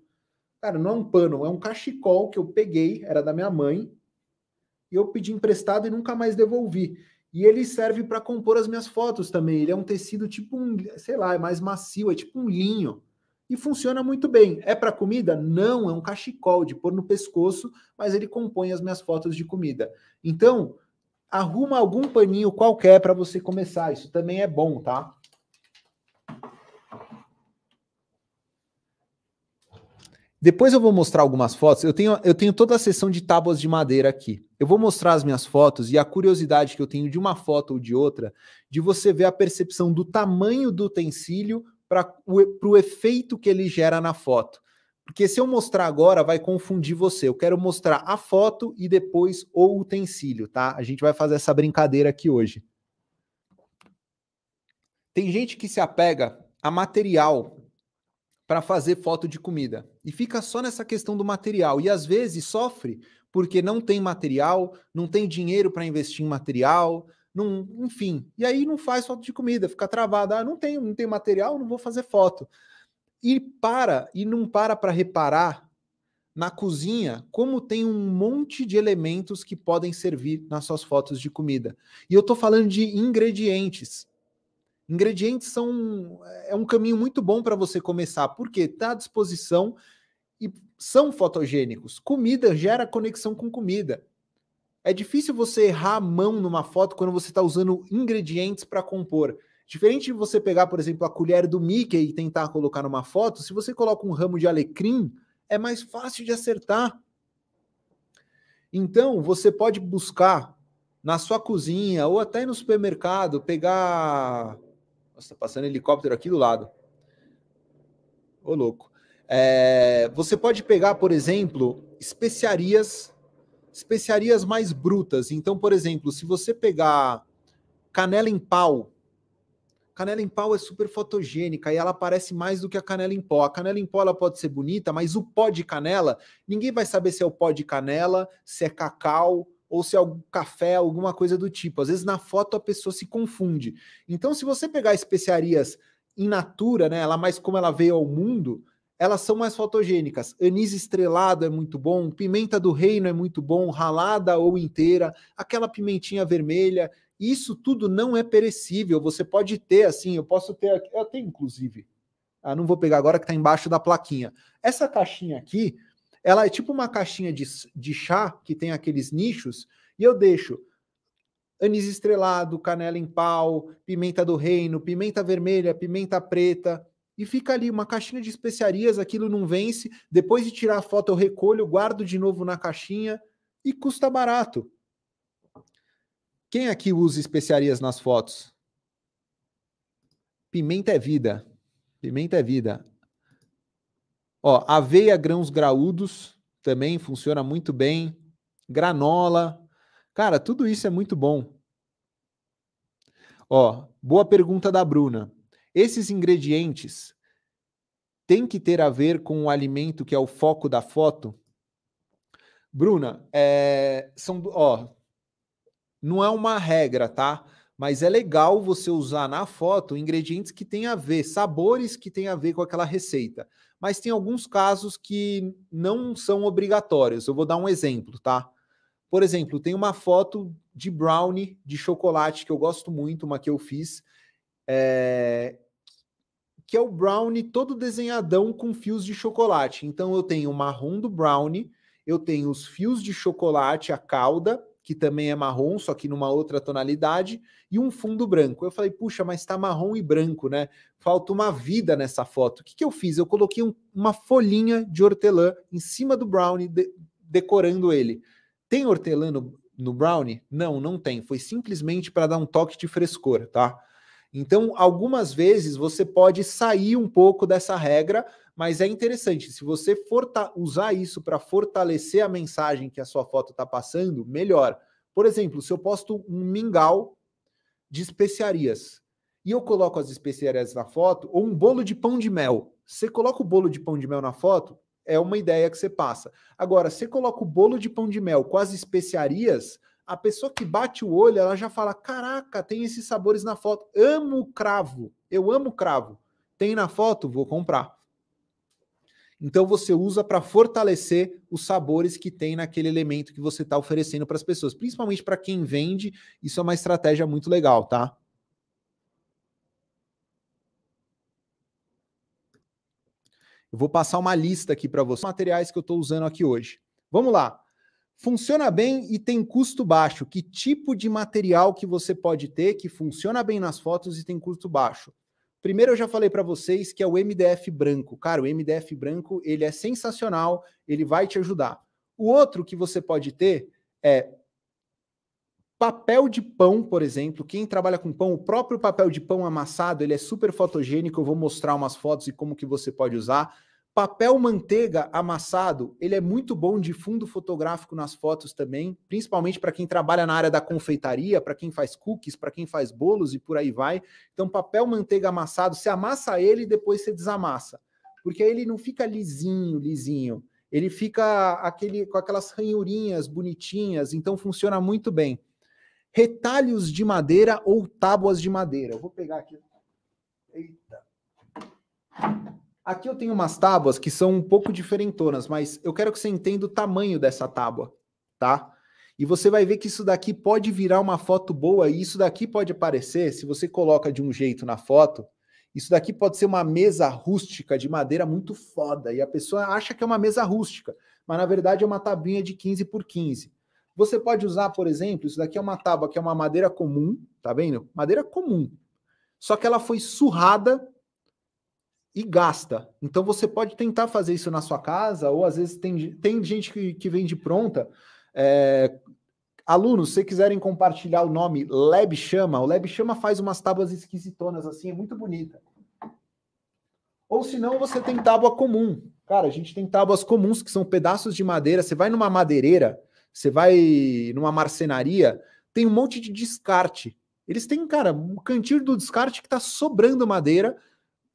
Cara, não é um pano, é um cachecol que eu peguei, era da minha mãe, e eu pedi emprestado e nunca mais devolvi. E ele serve para compor as minhas fotos também. Ele é um tecido tipo um, sei lá, é mais macio, é tipo um linho. E funciona muito bem. É para comida? Não, é um cachecol de pôr no pescoço, mas ele compõe as minhas fotos de comida. Então, arruma algum paninho qualquer para você começar. Isso também é bom, tá? Depois eu vou mostrar algumas fotos. Eu tenho, eu tenho toda a seção de tábuas de madeira aqui. Eu vou mostrar as minhas fotos e a curiosidade que eu tenho de uma foto ou de outra, de você ver a percepção do tamanho do utensílio para o efeito que ele gera na foto. Porque se eu mostrar agora, vai confundir você. Eu quero mostrar a foto e depois o utensílio, tá? A gente vai fazer essa brincadeira aqui hoje. Tem gente que se apega a material para fazer foto de comida. E fica só nessa questão do material. E às vezes sofre porque não tem material, não tem dinheiro para investir em material, não, enfim. E aí não faz foto de comida, fica travado. Ah, não tenho, não tenho material, não vou fazer foto. E para, e não para para reparar na cozinha como tem um monte de elementos que podem servir nas suas fotos de comida. E eu estou falando de ingredientes. Ingredientes são é um caminho muito bom para você começar, porque está à disposição e são fotogênicos. Comida gera conexão com comida. É difícil você errar a mão numa foto quando você está usando ingredientes para compor. Diferente de você pegar, por exemplo, a colher do Mickey e tentar colocar numa foto, se você coloca um ramo de alecrim, é mais fácil de acertar. Então, você pode buscar na sua cozinha ou até no supermercado pegar nossa, tá passando helicóptero aqui do lado. Ô, louco. É, você pode pegar, por exemplo, especiarias, especiarias mais brutas. Então, por exemplo, se você pegar canela em pau, canela em pau é super fotogênica e ela aparece mais do que a canela em pó. A canela em pó ela pode ser bonita, mas o pó de canela, ninguém vai saber se é o pó de canela, se é cacau, ou se é algum café, alguma coisa do tipo. Às vezes na foto a pessoa se confunde. Então, se você pegar especiarias in natura, né, ela mais como ela veio ao mundo, elas são mais fotogênicas. Anis estrelado é muito bom, pimenta do reino é muito bom, ralada ou inteira, aquela pimentinha vermelha, isso tudo não é perecível. Você pode ter assim, eu posso ter aqui, eu tenho inclusive. Ah, não vou pegar agora que está embaixo da plaquinha. Essa caixinha aqui, ela é tipo uma caixinha de, de chá que tem aqueles nichos, e eu deixo anis estrelado, canela em pau, pimenta do reino, pimenta vermelha, pimenta preta, e fica ali uma caixinha de especiarias, aquilo não vence. Depois de tirar a foto, eu recolho, guardo de novo na caixinha e custa barato. Quem aqui usa especiarias nas fotos? Pimenta é vida. Pimenta é vida. Ó, aveia, grãos graúdos também funciona muito bem. Granola. Cara, tudo isso é muito bom. Ó, boa pergunta da Bruna. Esses ingredientes têm que ter a ver com o alimento que é o foco da foto? Bruna, é, são, ó, não é uma regra, tá? Mas é legal você usar na foto ingredientes que têm a ver, sabores que têm a ver com aquela receita mas tem alguns casos que não são obrigatórios. Eu vou dar um exemplo, tá? Por exemplo, tem uma foto de brownie de chocolate que eu gosto muito, uma que eu fiz, é... que é o brownie todo desenhadão com fios de chocolate. Então eu tenho o marrom do brownie, eu tenho os fios de chocolate, a calda, que também é marrom, só que numa outra tonalidade, e um fundo branco. Eu falei, puxa, mas está marrom e branco, né? Falta uma vida nessa foto. O que, que eu fiz? Eu coloquei um, uma folhinha de hortelã em cima do brownie, de, decorando ele. Tem hortelã no, no brownie? Não, não tem. Foi simplesmente para dar um toque de frescor, tá? Então, algumas vezes você pode sair um pouco dessa regra, mas é interessante. Se você for usar isso para fortalecer a mensagem que a sua foto está passando, melhor. Por exemplo, se eu posto um mingau de especiarias e eu coloco as especiarias na foto, ou um bolo de pão de mel. Você coloca o bolo de pão de mel na foto, é uma ideia que você passa. Agora, você coloca o bolo de pão de mel com as especiarias, a pessoa que bate o olho, ela já fala: caraca, tem esses sabores na foto. Amo cravo. Eu amo cravo. Tem na foto? Vou comprar. Então você usa para fortalecer os sabores que tem naquele elemento que você está oferecendo para as pessoas, principalmente para quem vende. Isso é uma estratégia muito legal, tá? Eu vou passar uma lista aqui para vocês, materiais que eu estou usando aqui hoje. Vamos lá. Funciona bem e tem custo baixo. Que tipo de material que você pode ter que funciona bem nas fotos e tem custo baixo? Primeiro eu já falei para vocês que é o MDF branco. Cara, o MDF branco, ele é sensacional, ele vai te ajudar. O outro que você pode ter é papel de pão, por exemplo. Quem trabalha com pão, o próprio papel de pão amassado, ele é super fotogênico. Eu vou mostrar umas fotos e como que você pode usar. Papel manteiga amassado, ele é muito bom de fundo fotográfico nas fotos também, principalmente para quem trabalha na área da confeitaria, para quem faz cookies, para quem faz bolos e por aí vai. Então, papel manteiga amassado, você amassa ele e depois você desamassa, porque aí ele não fica lisinho, lisinho. Ele fica aquele com aquelas ranhurinhas bonitinhas, então funciona muito bem. Retalhos de madeira ou tábuas de madeira. Eu vou pegar aqui. Eita. Aqui eu tenho umas tábuas que são um pouco diferentonas, mas eu quero que você entenda o tamanho dessa tábua, tá? E você vai ver que isso daqui pode virar uma foto boa e isso daqui pode aparecer, se você coloca de um jeito na foto, isso daqui pode ser uma mesa rústica de madeira muito foda e a pessoa acha que é uma mesa rústica, mas na verdade é uma tabuinha de 15 por 15. Você pode usar, por exemplo, isso daqui é uma tábua que é uma madeira comum, tá vendo? Madeira comum. Só que ela foi surrada e gasta. Então você pode tentar fazer isso na sua casa, ou às vezes tem, tem gente que, que vende pronta. É, alunos, se quiserem compartilhar o nome Lab Chama, o Lab Chama faz umas tábuas esquisitonas assim, é muito bonita. Ou se não, você tem tábua comum. Cara, a gente tem tábuas comuns que são pedaços de madeira. Você vai numa madeireira, você vai numa marcenaria, tem um monte de descarte. Eles têm, cara, um cantil do descarte que está sobrando madeira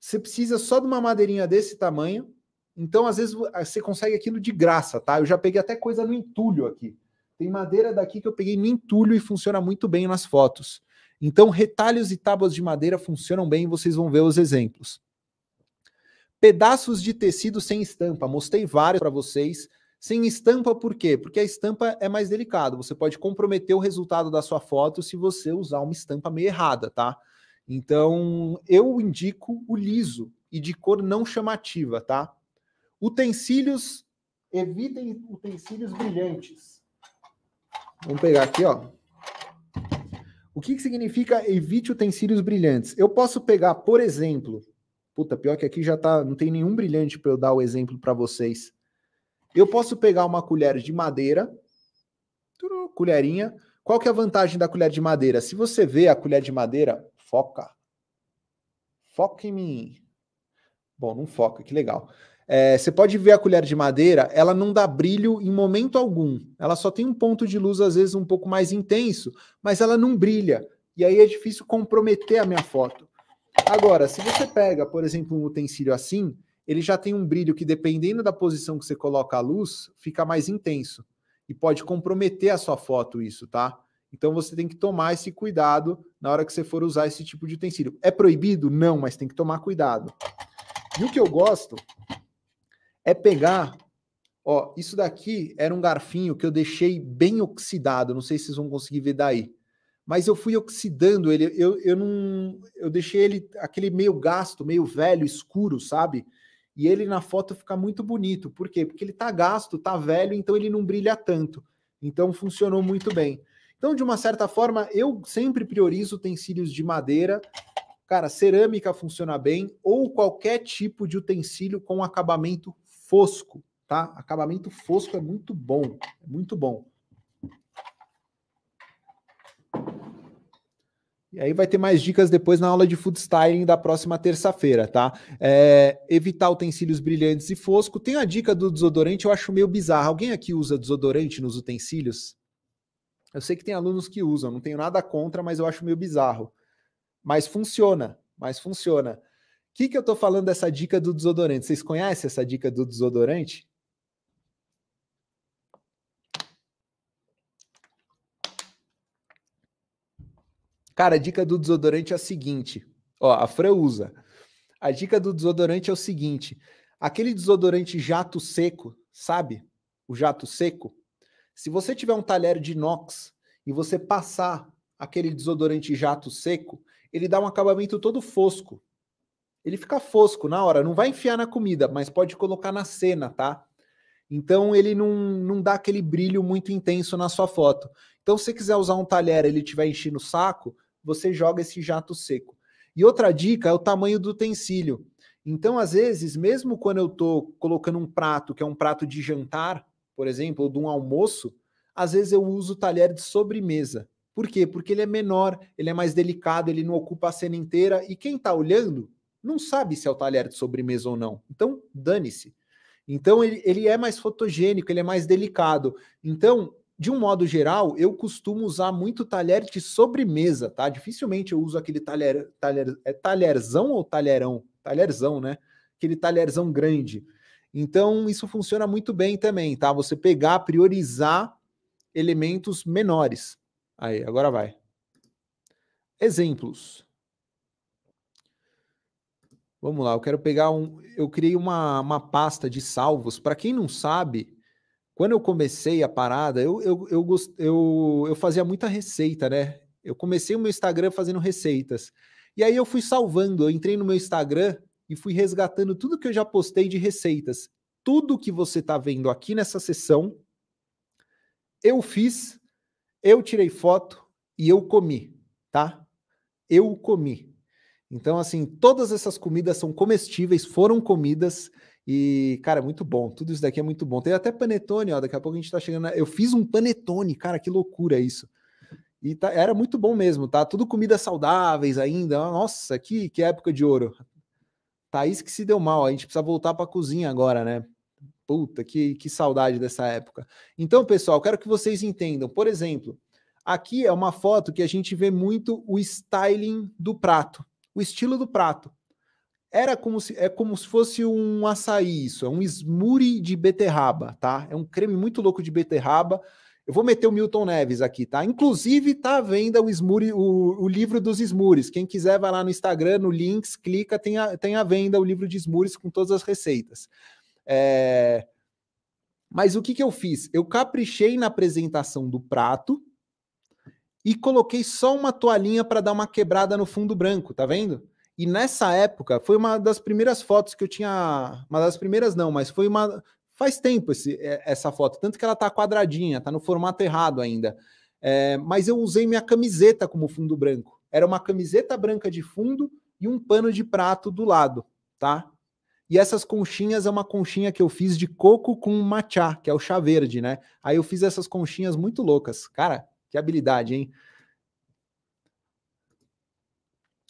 você precisa só de uma madeirinha desse tamanho. Então, às vezes, ah, você consegue aquilo de graça, tá? Eu já peguei até coisa no entulho aqui. Tem madeira daqui que eu peguei no entulho e funciona muito bem nas fotos. Então, retalhos e tábuas de madeira funcionam bem, vocês vão ver os exemplos. Pedaços de tecido sem estampa. Mostrei vários para vocês. Sem estampa, por quê? Porque a estampa é mais delicada. Você pode comprometer o resultado da sua foto se você usar uma estampa meio errada, tá? Então, eu indico o liso e de cor não chamativa, tá? Utensílios, evitem utensílios brilhantes. Vamos pegar aqui, ó. O que, que significa evite utensílios brilhantes? Eu posso pegar, por exemplo, puta, pior que aqui já tá, não tem nenhum brilhante para eu dar o exemplo para vocês. Eu posso pegar uma colher de madeira, colherinha. Qual que é a vantagem da colher de madeira? Se você vê a colher de madeira, Foca. Foca em mim. Bom, não foca, que legal. É, você pode ver a colher de madeira, ela não dá brilho em momento algum. Ela só tem um ponto de luz, às vezes, um pouco mais intenso, mas ela não brilha. E aí é difícil comprometer a minha foto. Agora, se você pega, por exemplo, um utensílio assim, ele já tem um brilho que, dependendo da posição que você coloca a luz, fica mais intenso. E pode comprometer a sua foto isso, tá? Então você tem que tomar esse cuidado na hora que você for usar esse tipo de utensílio. É proibido? Não, mas tem que tomar cuidado. E o que eu gosto é pegar. Ó, isso daqui era um garfinho que eu deixei bem oxidado. Não sei se vocês vão conseguir ver daí. Mas eu fui oxidando ele. Eu, eu não. Eu deixei ele aquele meio gasto, meio velho, escuro, sabe? E ele na foto fica muito bonito. Por quê? Porque ele tá gasto, tá velho, então ele não brilha tanto. Então funcionou muito bem. Então, de uma certa forma, eu sempre priorizo utensílios de madeira. Cara, cerâmica funciona bem ou qualquer tipo de utensílio com acabamento fosco, tá? Acabamento fosco é muito bom, é muito bom. E aí vai ter mais dicas depois na aula de food styling da próxima terça-feira, tá? É, evitar utensílios brilhantes e fosco. Tem a dica do desodorante, eu acho meio bizarro. Alguém aqui usa desodorante nos utensílios? Eu sei que tem alunos que usam, não tenho nada contra, mas eu acho meio bizarro. Mas funciona, mas funciona. O que, que eu estou falando dessa dica do desodorante? Vocês conhecem essa dica do desodorante? Cara, a dica do desodorante é a seguinte. Ó, a Fran usa. A dica do desodorante é o seguinte: aquele desodorante jato seco, sabe? O jato seco, se você tiver um talher de inox e você passar aquele desodorante jato seco, ele dá um acabamento todo fosco. Ele fica fosco na hora, não vai enfiar na comida, mas pode colocar na cena, tá? Então ele não, não dá aquele brilho muito intenso na sua foto. Então, se você quiser usar um talher e ele estiver enchendo o saco, você joga esse jato seco. E outra dica é o tamanho do utensílio. Então, às vezes, mesmo quando eu estou colocando um prato, que é um prato de jantar, por exemplo, ou de um almoço, às vezes eu uso o talher de sobremesa. Por quê? Porque ele é menor, ele é mais delicado, ele não ocupa a cena inteira e quem está olhando não sabe se é o talher de sobremesa ou não. Então, dane-se. Então, ele, ele é mais fotogênico, ele é mais delicado. Então, de um modo geral, eu costumo usar muito talher de sobremesa, tá? Dificilmente eu uso aquele talher, talher é talherzão ou talherão? Talherzão, né? Aquele talherzão grande. Então, isso funciona muito bem também, tá? Você pegar, priorizar elementos menores. Aí, agora vai. Exemplos. Vamos lá, eu quero pegar um. Eu criei uma, uma pasta de salvos. Para quem não sabe, quando eu comecei a parada, eu, eu, eu, eu, eu fazia muita receita, né? Eu comecei o meu Instagram fazendo receitas. E aí eu fui salvando. Eu entrei no meu Instagram e fui resgatando tudo que eu já postei de receitas. Tudo que você está vendo aqui nessa sessão, eu fiz, eu tirei foto e eu comi, tá? Eu comi. Então, assim, todas essas comidas são comestíveis, foram comidas. E, cara, muito bom. Tudo isso daqui é muito bom. Tem até panetone, ó. Daqui a pouco a gente tá chegando. Na... Eu fiz um panetone, cara, que loucura isso. E tá... era muito bom mesmo, tá? Tudo comidas saudáveis ainda. Nossa, que, que época de ouro. Thaís que se deu mal, a gente precisa voltar para a cozinha agora, né? Puta, que, que saudade dessa época. Então, pessoal, quero que vocês entendam. Por exemplo, aqui é uma foto que a gente vê muito o styling do prato, o estilo do prato. Era como se, é como se fosse um açaí, isso, é um smoothie de beterraba, tá? É um creme muito louco de beterraba eu vou meter o Milton Neves aqui, tá? Inclusive, tá à venda o, Smuri, o, o, livro dos Smures. Quem quiser, vai lá no Instagram, no links, clica, tem a, tem a venda o livro de Smures com todas as receitas. É... Mas o que, que eu fiz? Eu caprichei na apresentação do prato e coloquei só uma toalhinha para dar uma quebrada no fundo branco, tá vendo? E nessa época, foi uma das primeiras fotos que eu tinha. Uma das primeiras, não, mas foi uma Faz tempo esse, é, essa foto, tanto que ela tá quadradinha, tá no formato errado ainda. É, mas eu usei minha camiseta como fundo branco. Era uma camiseta branca de fundo e um pano de prato do lado, tá? E essas conchinhas é uma conchinha que eu fiz de coco com matcha, que é o chá verde, né? Aí eu fiz essas conchinhas muito loucas. Cara, que habilidade, hein?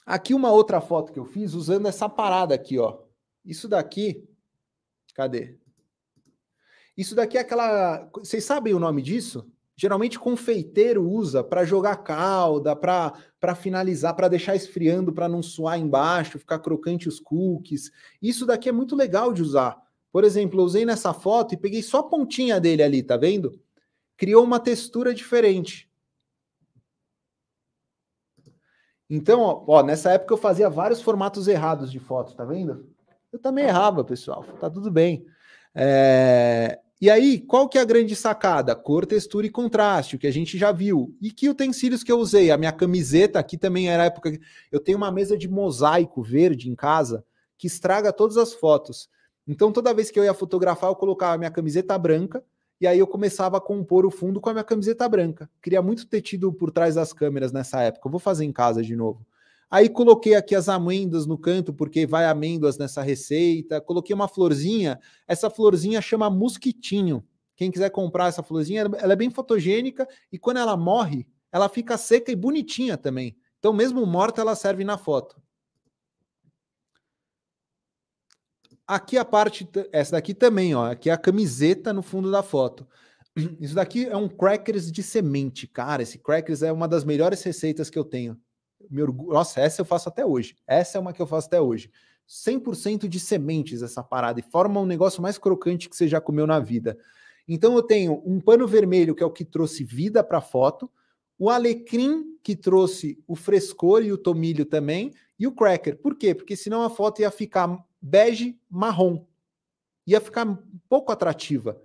Aqui uma outra foto que eu fiz usando essa parada aqui, ó. Isso daqui, cadê? Isso daqui é aquela. Vocês sabem o nome disso? Geralmente confeiteiro usa para jogar calda, para finalizar, para deixar esfriando, para não suar embaixo, ficar crocante os cookies. Isso daqui é muito legal de usar. Por exemplo, eu usei nessa foto e peguei só a pontinha dele ali, tá vendo? Criou uma textura diferente. Então, ó, ó, nessa época eu fazia vários formatos errados de foto, tá vendo? Eu também errava, pessoal. Tá tudo bem. É... E aí, qual que é a grande sacada? Cor, textura e contraste, o que a gente já viu. E que utensílios que eu usei? A minha camiseta aqui também era época. Eu tenho uma mesa de mosaico verde em casa que estraga todas as fotos. Então, toda vez que eu ia fotografar, eu colocava a minha camiseta branca e aí eu começava a compor o fundo com a minha camiseta branca. Queria muito ter tido por trás das câmeras nessa época. Eu vou fazer em casa de novo. Aí coloquei aqui as amêndoas no canto, porque vai amêndoas nessa receita. Coloquei uma florzinha. Essa florzinha chama mosquitinho. Quem quiser comprar essa florzinha, ela é bem fotogênica e quando ela morre, ela fica seca e bonitinha também. Então, mesmo morta, ela serve na foto. Aqui a parte, essa daqui também, ó. Aqui é a camiseta no fundo da foto. <clears throat> Isso daqui é um crackers de semente, cara. Esse crackers é uma das melhores receitas que eu tenho me orgulho. Nossa, essa eu faço até hoje. Essa é uma que eu faço até hoje. 100% de sementes essa parada e forma um negócio mais crocante que você já comeu na vida. Então eu tenho um pano vermelho que é o que trouxe vida para a foto, o alecrim que trouxe o frescor e o tomilho também e o cracker. Por quê? Porque senão a foto ia ficar bege marrom. Ia ficar pouco atrativa.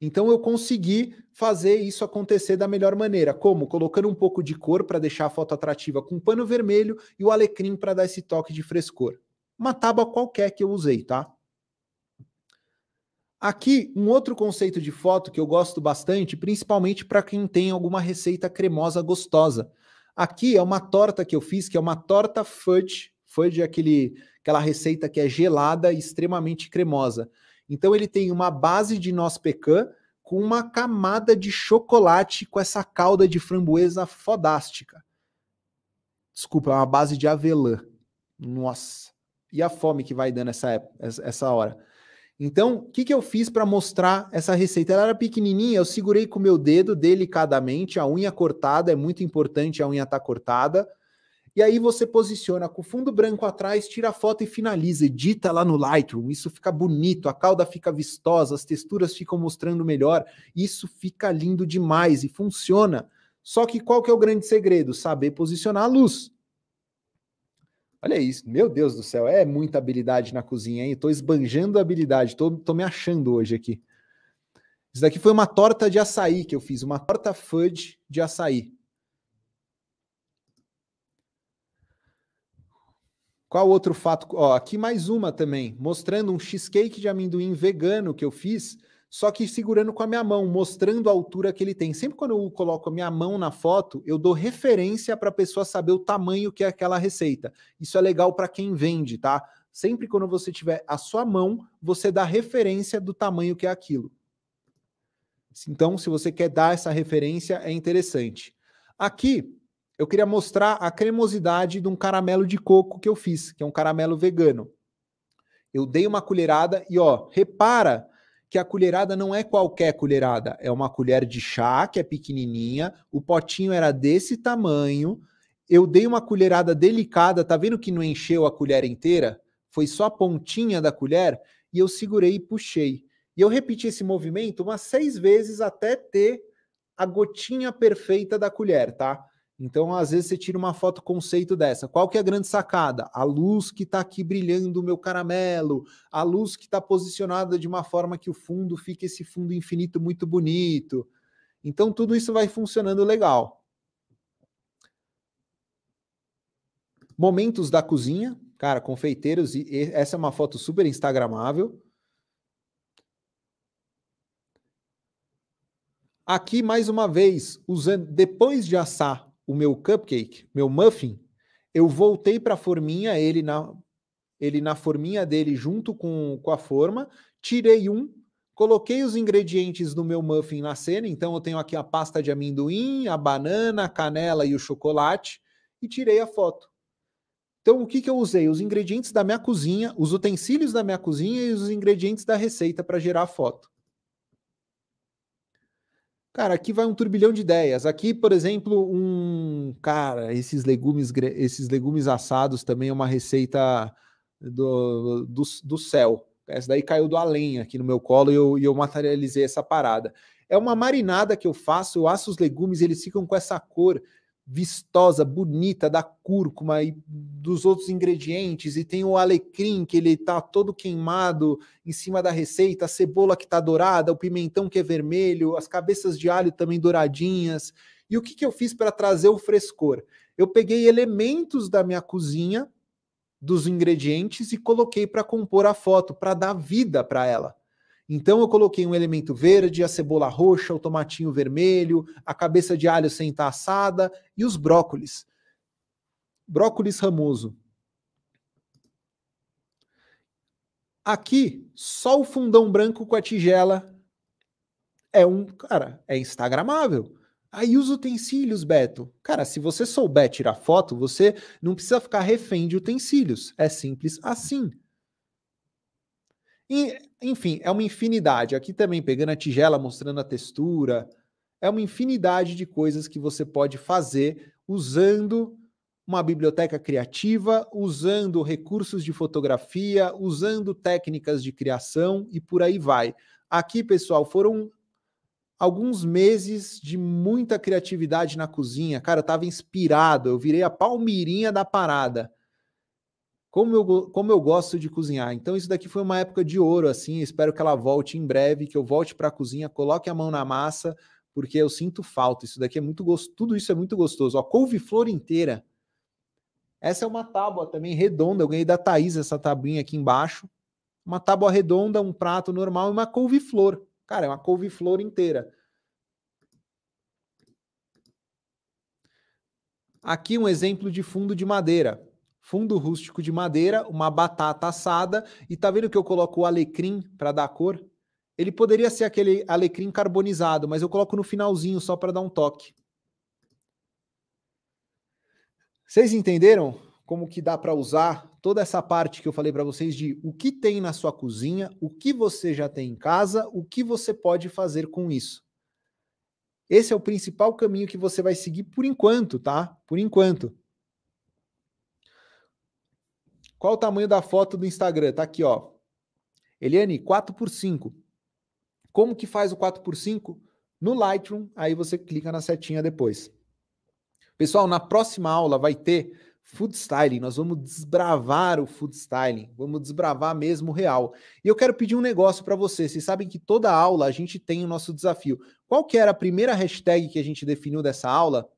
Então eu consegui fazer isso acontecer da melhor maneira, como colocando um pouco de cor para deixar a foto atrativa com pano vermelho e o alecrim para dar esse toque de frescor. Uma tábua qualquer que eu usei, tá? Aqui, um outro conceito de foto que eu gosto bastante, principalmente para quem tem alguma receita cremosa gostosa. Aqui é uma torta que eu fiz, que é uma torta fudge. Fudge é aquele, aquela receita que é gelada e extremamente cremosa. Então ele tem uma base de noz pecan com uma camada de chocolate com essa calda de framboesa fodástica. Desculpa, é uma base de avelã. Nossa. E a fome que vai dando essa, época, essa hora. Então, o que, que eu fiz para mostrar essa receita? Ela era pequenininha, eu segurei com o meu dedo delicadamente, a unha cortada, é muito importante a unha estar tá cortada. E aí você posiciona com o fundo branco atrás, tira a foto e finaliza, edita lá no Lightroom. Isso fica bonito, a cauda fica vistosa, as texturas ficam mostrando melhor. Isso fica lindo demais e funciona. Só que qual que é o grande segredo? Saber posicionar a luz. Olha isso, meu Deus do céu, é muita habilidade na cozinha, hein? Estou esbanjando habilidade, Estou me achando hoje aqui. Isso daqui foi uma torta de açaí que eu fiz, uma torta fudge de açaí. Qual outro fato? Ó, aqui mais uma também, mostrando um cheesecake de amendoim vegano que eu fiz, só que segurando com a minha mão, mostrando a altura que ele tem. Sempre quando eu coloco a minha mão na foto, eu dou referência para a pessoa saber o tamanho que é aquela receita. Isso é legal para quem vende, tá? Sempre quando você tiver a sua mão, você dá referência do tamanho que é aquilo. Então, se você quer dar essa referência, é interessante. Aqui, eu queria mostrar a cremosidade de um caramelo de coco que eu fiz, que é um caramelo vegano. Eu dei uma colherada e ó, repara que a colherada não é qualquer colherada, é uma colher de chá que é pequenininha, o potinho era desse tamanho. Eu dei uma colherada delicada, tá vendo que não encheu a colher inteira? Foi só a pontinha da colher e eu segurei e puxei. E eu repeti esse movimento umas seis vezes até ter a gotinha perfeita da colher, tá? Então, às vezes, você tira uma foto conceito dessa. Qual que é a grande sacada? A luz que está aqui brilhando o meu caramelo, a luz que está posicionada de uma forma que o fundo fica esse fundo infinito muito bonito. Então, tudo isso vai funcionando legal. Momentos da cozinha. Cara, confeiteiros, e essa é uma foto super instagramável. Aqui, mais uma vez, usando depois de assar o meu cupcake, meu muffin, eu voltei para a forminha, ele na, ele na forminha dele junto com, com a forma, tirei um, coloquei os ingredientes do meu muffin na cena, então eu tenho aqui a pasta de amendoim, a banana, a canela e o chocolate, e tirei a foto. Então, o que, que eu usei? Os ingredientes da minha cozinha, os utensílios da minha cozinha e os ingredientes da receita para gerar a foto. Cara, aqui vai um turbilhão de ideias. Aqui, por exemplo, um cara, esses legumes, esses legumes assados também é uma receita do, do, do céu. Essa daí caiu do além aqui no meu colo e eu, e eu materializei essa parada. É uma marinada que eu faço, eu asso os legumes, eles ficam com essa cor vistosa, bonita da cúrcuma e dos outros ingredientes, e tem o alecrim que ele tá todo queimado em cima da receita, a cebola que tá dourada, o pimentão que é vermelho, as cabeças de alho também douradinhas. E o que, que eu fiz para trazer o frescor? Eu peguei elementos da minha cozinha, dos ingredientes e coloquei para compor a foto, para dar vida para ela. Então eu coloquei um elemento verde, a cebola roxa, o tomatinho vermelho, a cabeça de alho sem estar assada e os brócolis. Brócolis ramoso. Aqui, só o fundão branco com a tigela é um, cara, é instagramável. Aí os utensílios, Beto. Cara, se você souber tirar foto, você não precisa ficar refém de utensílios. É simples assim. E, enfim, é uma infinidade. Aqui também, pegando a tigela, mostrando a textura, é uma infinidade de coisas que você pode fazer usando uma biblioteca criativa, usando recursos de fotografia, usando técnicas de criação e por aí vai. Aqui, pessoal, foram alguns meses de muita criatividade na cozinha. Cara, eu estava inspirado, eu virei a palmirinha da parada. Como eu, como eu gosto de cozinhar. Então, isso daqui foi uma época de ouro, assim. Espero que ela volte em breve, que eu volte para a cozinha, coloque a mão na massa, porque eu sinto falta. Isso daqui é muito gostoso. Tudo isso é muito gostoso. Ó, couve-flor inteira. Essa é uma tábua também redonda. Eu ganhei da Thaís essa tabuinha aqui embaixo. Uma tábua redonda, um prato normal e uma couve-flor. Cara, é uma couve-flor inteira. Aqui um exemplo de fundo de madeira fundo rústico de madeira, uma batata assada, e tá vendo que eu coloco o alecrim para dar cor? Ele poderia ser aquele alecrim carbonizado, mas eu coloco no finalzinho só para dar um toque. Vocês entenderam como que dá para usar toda essa parte que eu falei para vocês de o que tem na sua cozinha, o que você já tem em casa, o que você pode fazer com isso? Esse é o principal caminho que você vai seguir por enquanto, tá? Por enquanto. Qual o tamanho da foto do Instagram? Tá aqui, ó. Eliane, 4 por 5. Como que faz o 4 por 5? No Lightroom, aí você clica na setinha depois. Pessoal, na próxima aula vai ter food styling. Nós vamos desbravar o food styling, vamos desbravar mesmo real. E eu quero pedir um negócio para vocês. Vocês sabem que toda aula a gente tem o nosso desafio. Qual que era a primeira hashtag que a gente definiu dessa aula?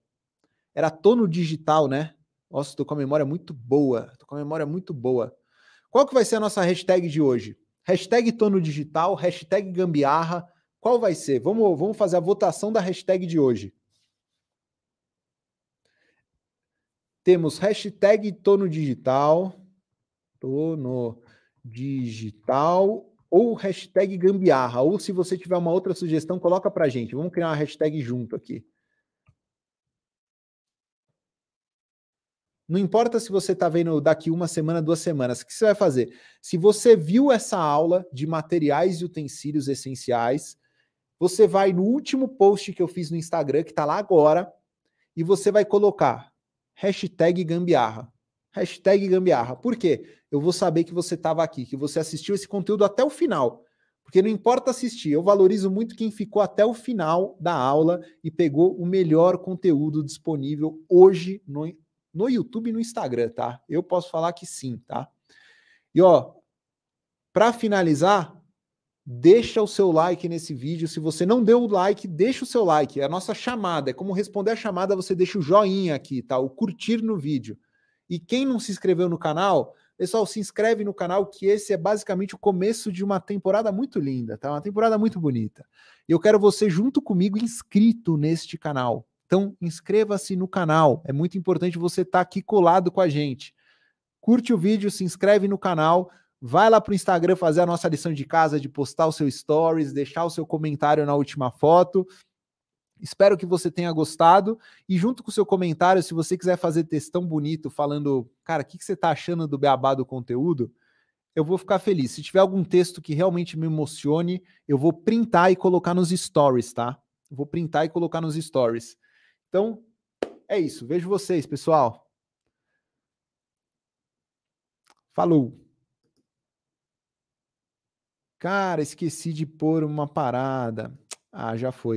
Era tono digital, né? Nossa, tô com a memória muito boa. Tô com a memória muito boa. Qual que vai ser a nossa hashtag de hoje? Hashtag Tono Digital, hashtag Gambiarra. Qual vai ser? Vamos, vamos fazer a votação da hashtag de hoje. Temos hashtag Tono Digital, Tono Digital ou hashtag Gambiarra. Ou se você tiver uma outra sugestão, coloca pra gente. Vamos criar uma hashtag junto aqui. Não importa se você está vendo daqui uma semana, duas semanas, o que você vai fazer? Se você viu essa aula de materiais e utensílios essenciais, você vai no último post que eu fiz no Instagram, que está lá agora, e você vai colocar hashtag gambiarra. Hashtag gambiarra. Por quê? Eu vou saber que você estava aqui, que você assistiu esse conteúdo até o final. Porque não importa assistir, eu valorizo muito quem ficou até o final da aula e pegou o melhor conteúdo disponível hoje no, no YouTube e no Instagram, tá? Eu posso falar que sim, tá? E ó, para finalizar, deixa o seu like nesse vídeo. Se você não deu o like, deixa o seu like. É a nossa chamada, é como responder a chamada, você deixa o joinha aqui, tá? O curtir no vídeo. E quem não se inscreveu no canal, pessoal, se inscreve no canal que esse é basicamente o começo de uma temporada muito linda, tá? Uma temporada muito bonita. E eu quero você junto comigo inscrito neste canal então, inscreva-se no canal. É muito importante você estar tá aqui colado com a gente. Curte o vídeo, se inscreve no canal, vai lá para o Instagram fazer a nossa lição de casa de postar o seu stories, deixar o seu comentário na última foto. Espero que você tenha gostado. E junto com o seu comentário, se você quiser fazer textão bonito falando, cara, o que, que você está achando do beabá do conteúdo, eu vou ficar feliz. Se tiver algum texto que realmente me emocione, eu vou printar e colocar nos stories, tá? vou printar e colocar nos stories. Então, é isso. Vejo vocês, pessoal. Falou. Cara, esqueci de pôr uma parada. Ah, já foi.